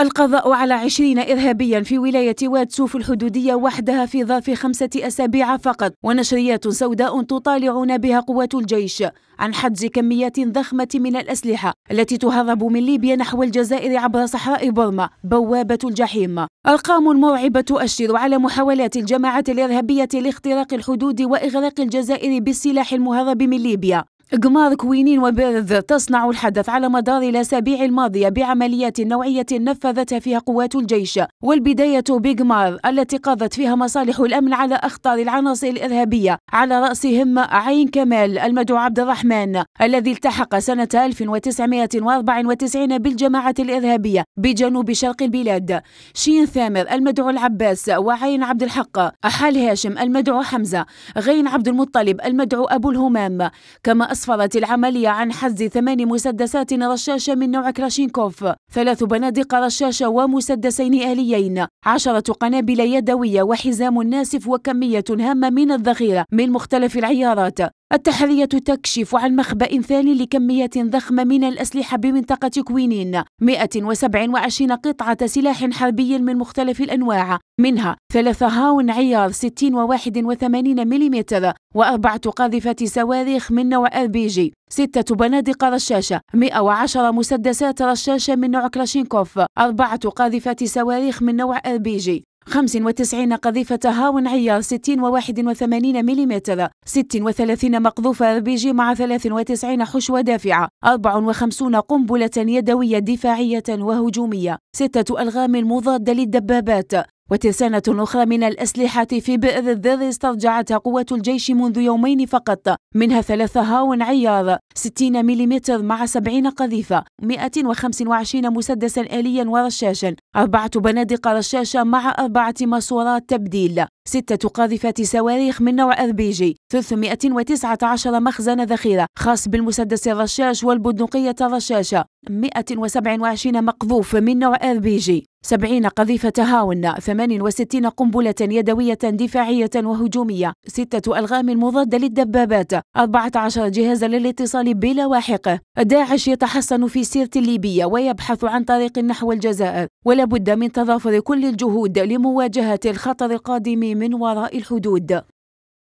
القضاء على عشرين إرهابيا في ولاية واد الحدودية وحدها في ظرف خمسة أسابيع فقط ونشريات سوداء تطالعنا بها قوات الجيش عن حجز كميات ضخمة من الأسلحة التي تهرب من ليبيا نحو الجزائر عبر صحراء بورما بوابة الجحيم أرقام مرعبة تؤشر على محاولات الجماعات الإرهابية لاختراق الحدود وإغراق الجزائر بالسلاح المهرب من ليبيا قمار كوينين وبرذ تصنع الحدث على مدار الأسابيع الماضية بعمليات نوعية نفذتها فيها قوات الجيش والبداية بقمار التي قضت فيها مصالح الأمن على أخطار العناصر الإرهابية على رأسهم عين كمال المدعو عبد الرحمن الذي التحق سنة 1994 بالجماعة الإرهابية بجنوب شرق البلاد شين ثامر المدعو العباس وعين عبد الحق أحال هاشم المدعو حمزة غين عبد المطلب المدعو أبو الهمام كما أسفرت العملية عن حز ثمان مسدسات رشاشة من نوع كراشينكوف ثلاث بنادق رشاشة ومسدسين آليين عشرة قنابل يدوية وحزام ناسف وكمية هامة من الذخيرة من مختلف العيارات التحرية تكشف عن مخبأ ثاني لكمية ضخمة من الأسلحة بمنطقة كوينين 127 قطعة سلاح حربي من مختلف الأنواع منها ثلاثة هاون عيار 60 و 81 ملم وأربعة قاذفات صواريخ من نوع ار بي جي ستة بنادق رشاشة 110 مسدسات رشاشة من نوع كلاشينكوف أربعة قاذفات صواريخ من نوع ار بي جي 95 قذيفة هاون عيار 60 و 81 ملم 36 مقذوفة بيجي مع 93 حشوة دافعة 54 قنبلة يدوية دفاعية وهجومية 6 ألغام مضادة للدبابات وترسانة أخرى من الأسلحة في بئر الذر استرجعتها قوات الجيش منذ يومين فقط منها ثلاثة هاون عيار 60 ملم مع 70 قذيفة 125 مسدسا آليا ورشاشا أربعة بنادق رشاشة مع أربعة ماسورات تبديل ستة قاذفات صواريخ من نوع أربيجي 319 مخزن ذخيرة خاص بالمسدس الرشاش والبندقية الرشاشة 127 مقذوف من نوع أربيجي 70 قذيفة هاون 68 قنبلة يدوية دفاعية وهجومية 6 ألغام مضادة للدبابات 14 جهازا للاتصال بلواحقه داعش يتحسن في سيرة الليبية ويبحث عن طريق نحو الجزائر ولا بد من تضافر كل الجهود لمواجهة الخطر القادم من وراء الحدود